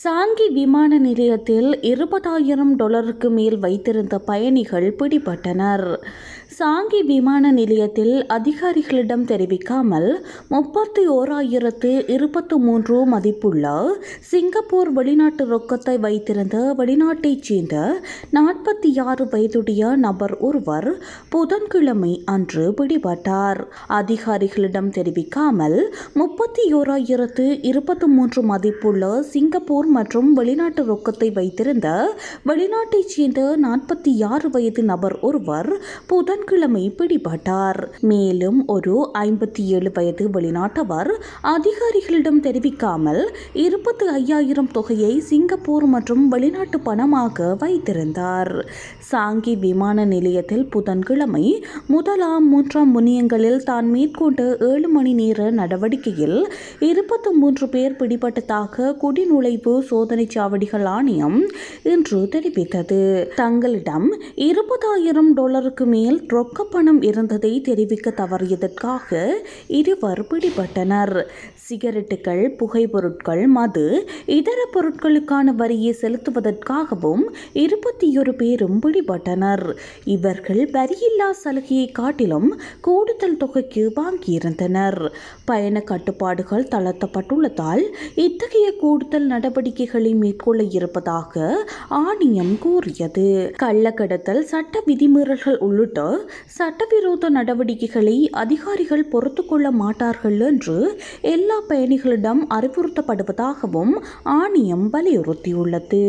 Changi விமான நிலையத்தில் இருபதாயிரம் டாலருக்கு மேல் வைத்திருந்த பயணிகள் பிடிபட்டனர் சாங்கி விமான நிலையத்தில் அதிகாரிகளிடம் தெரிவிக்காமல் முப்பத்தி ஓராயிரத்து இருபத்தி மூன்று மதிப்புள்ள சிங்கப்பூர் வெளிநாட்டு ரொக்கத்தை வைத்திருந்த வெளிநாட்டைச் சேர்ந்த நாற்பத்தி ஆறு வயதுடைய நபர் ஒருவர் புதன்கிழமை அன்று பிடிபட்டார் அதிகாரிகளிடம் தெரிவிக்காமல் முப்பத்தி ஓராயிரத்து இருபத்தி மூன்று மதிப்புள்ள சிங்கப்பூர் உள்ளூர் மற்றும் வெளிநாட்டு ரொக்கத்தை வைத்திருந்த வெளிநாட்டைச் சேர்ந்த நாற்பத்தி ஆறு வயது நபர் ஒருவர் புதன்கிழமை பிடிபட்டார் மேலும் ஒரு ஐம்பத்தி ஏழு வயது வெளிநாட்டவர் அதிகாரிகளிடம் தெரிவிக்காமல் இருபத்தி ஐயாயிரம் தொகையை சிங்கப்பூர் மற்றும் வெளிநாட்டு பணமாக வைத்திருந்தார் சாங்கி விமான நிலையத்தில் புதன்கிழமை முதலாம் மூன்றாம் முனியங்களில் தான் மேற்கொண்ட ஏழு மணி நேர நடவடிக்கையில் இருபத்தி மூன்று பேர் பிடிபட்டதாக குடிநுழைவு சிறப்பு சோதனை சாவடிகள் ஆணையம் இன்று தெரிவித்தது தங்களிடம் இருபதாயிரம் டாலருக்கு மேல் ரொக்க பணம் இருந்ததை தெரிவிக்க தவறியதற்காக இருவர் பிடிபட்டனர் சிகரெட்டுகள் புகைப்பொருட்கள் மது இதர பொருட்களுக்கான வரியை செலுத்துவதற்காகவும் இருபத்தி ஒரு பேரும் பிடிபட்டனர் இவர்கள் வரியில்லா சலுகையை காட்டிலும் கூடுதல் தொகைக்கு வாங்கியிருந்தனர் பயண கட்டுப்பாடுகள் தளர்த்தப்பட்டுள்ளதால் இத்தகைய கூடுதல் நடவடிக்கை நடவடிக்கைகளை மேற்கொள்ள இருப்பதாக ஆணையம் கூறியது கள்ளக்கடத்தல் சட்ட விதிமீறல்கள் உள்ளிட்ட சட்டவிரோத நடவடிக்கைகளை அதிகாரிகள் பொறுத்து கொள்ள மாட்டார்கள் என்று எல்லா பயணிகளிடம் அறிவுறுத்தப்படுவதாகவும் ஆணையம் வலியுறுத்தியுள்ளது